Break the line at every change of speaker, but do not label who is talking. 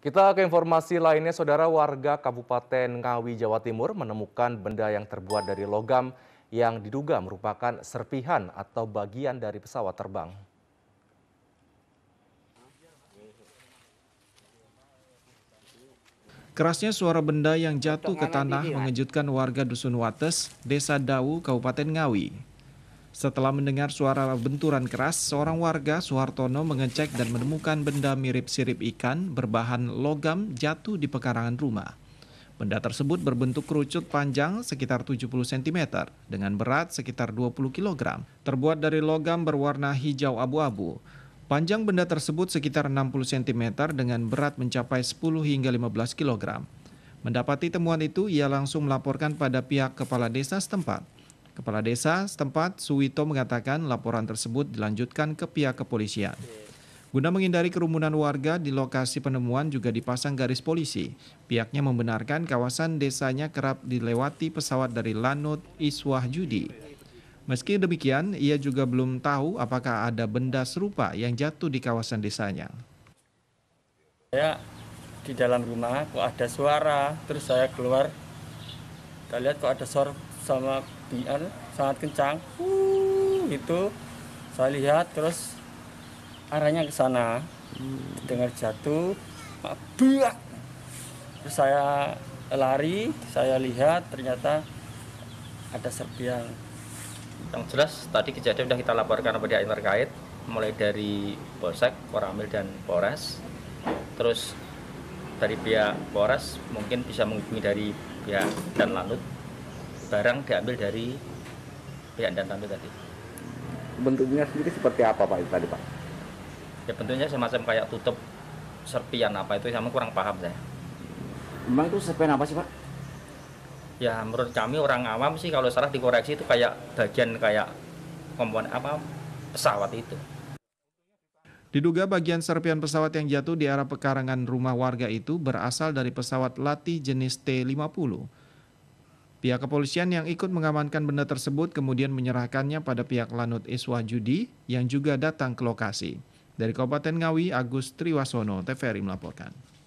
Kita ke informasi lainnya, saudara warga Kabupaten Ngawi, Jawa Timur menemukan benda yang terbuat dari logam yang diduga merupakan serpihan atau bagian dari pesawat terbang.
Kerasnya suara benda yang jatuh ke tanah mengejutkan warga Dusun Wates, Desa Dawu, Kabupaten Ngawi. Setelah mendengar suara benturan keras, seorang warga Suhartono mengecek dan menemukan benda mirip sirip ikan berbahan logam jatuh di pekarangan rumah. Benda tersebut berbentuk kerucut panjang sekitar 70 cm dengan berat sekitar 20 kg. Terbuat dari logam berwarna hijau abu-abu. Panjang benda tersebut sekitar 60 cm dengan berat mencapai 10 hingga 15 kg. Mendapati temuan itu, ia langsung melaporkan pada pihak kepala desa setempat. Kepala Desa setempat Suwito mengatakan laporan tersebut dilanjutkan ke pihak kepolisian. Guna menghindari kerumunan warga di lokasi penemuan juga dipasang garis polisi. Pihaknya membenarkan kawasan desanya kerap dilewati pesawat dari Lanut Iswah Judi. Meski demikian, ia juga belum tahu apakah ada benda serupa yang jatuh di kawasan desanya.
Saya di dalam rumah kok ada suara, terus saya keluar, kita lihat kok ada suara sama biar anu, sangat kencang uh, itu saya lihat terus arahnya ke sana hmm. dengar jatuh buah terus saya lari saya lihat ternyata ada serpian yang jelas tadi kejadian sudah kita laporkan
kepada yang terkait mulai dari Polsek, Koramil dan Polres. Terus dari pihak Polres mungkin bisa menghubungi dari pihak dan Lanut barang diambil dari pihak dan tampil tadi.
Bentuknya sendiri seperti apa Pak tadi Pak?
Ya bentuknya semacam kayak tutup serpian apa itu sama kurang paham saya. Memang itu serpian apa sih Pak? Ya menurut kami orang awam sih kalau salah dikoreksi itu kayak bagian kayak komponen apa pesawat itu.
Diduga bagian serpian pesawat yang jatuh di arah pekarangan rumah warga itu berasal dari pesawat latih jenis T-50. Pihak kepolisian yang ikut mengamankan benda tersebut kemudian menyerahkannya pada pihak Lanut Iswa Judi yang juga datang ke lokasi. Dari Kabupaten Ngawi, Agus Triwasono, TVRI melaporkan.